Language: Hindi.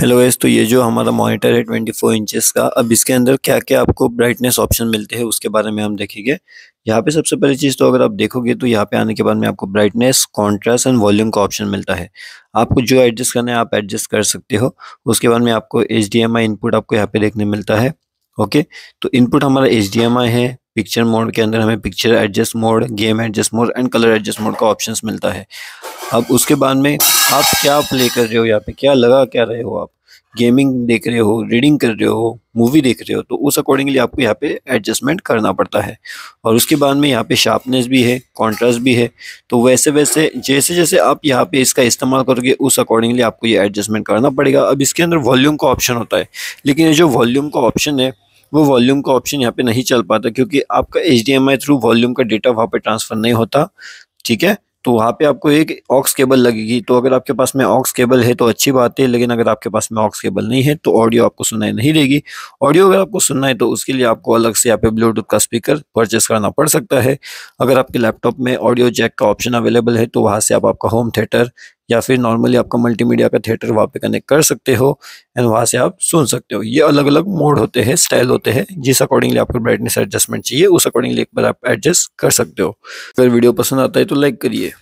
हेलो एस तो ये जो हमारा मॉनिटर है ट्वेंटी फोर इंचज़ का अब इसके अंदर क्या क्या आपको ब्राइटनेस ऑप्शन मिलते हैं उसके बारे में हम देखेंगे यहाँ पे सबसे पहली चीज़ तो अगर आप देखोगे तो यहाँ पे आने के बाद में आपको ब्राइटनेस कॉन्ट्रास्ट एंड वॉल्यूम का ऑप्शन मिलता है आपको जो एडजस्ट करना है आप एडजस्ट कर सकते हो उसके बाद में आपको एच इनपुट आपको यहाँ पे देखने मिलता है ओके तो इनपुट हमारा एच है पिक्चर मोड के अंदर हमें picture adjust mode game adjust mode and colour adjust mode का ऑप्शन मिलता है अब उसके बाद में आप क्या प्ले कर रहे हो यहाँ पे क्या लगा क्या रहे हो आप गेमिंग देख रहे हो रीडिंग कर रहे हो मूवी देख रहे हो तो उस अकॉर्डिंगली आपको यहाँ पे एडजस्टमेंट करना पड़ता है और उसके बाद में यहाँ पे शार्पनेस भी है कॉन्ट्रास्ट भी है तो वैसे वैसे जैसे जैसे आप यहाँ पे इसका इस्तेमाल करोगे उस अकॉर्डिंगली आपको ये एडजस्टमेंट करना पड़ेगा अब इसके अंदर वॉल्यूम का ऑप्शन होता है लेकिन ये जो वॉल्यूम का ऑप्शन है वो वॉल्यूम का ऑप्शन यहाँ पे नहीं चल पाता क्योंकि आपका एच थ्रू वॉल्यूम का डेटा वहाँ पे ट्रांसफ़र नहीं होता ठीक है तो वहाँ पे आपको एक ऑक्स केबल लगेगी तो अगर आपके पास में ऑक्स केबल है तो अच्छी बात है लेकिन अगर आपके पास में ऑक्स केबल नहीं है तो ऑडियो आपको सुनाई नहीं देगी ऑडियो अगर आपको सुनना है तो उसके लिए आपको अलग से यहाँ पे ब्लूटूथ का स्पीकर परचेस करना पड़ सकता है अगर आपके लैपटॉप में ऑडियो जैक का ऑप्शन अवेलेबल है तो वहाँ से आप आपका होम थिएटर या फिर नॉर्मली आपका मल्टीमीडिया का थिएटर वहाँ पे कनेक्ट कर सकते हो एंड वहाँ से आप सुन सकते हो ये अलग अलग मोड होते हैं स्टाइल होते हैं जिस अकॉर्डिंगली आपको ब्राइटनेस एडजस्टमेंट चाहिए उस अकॉर्डिंगली एक बार आप एडजस्ट कर सकते हो अगर वीडियो पसंद आता है तो लाइक करिए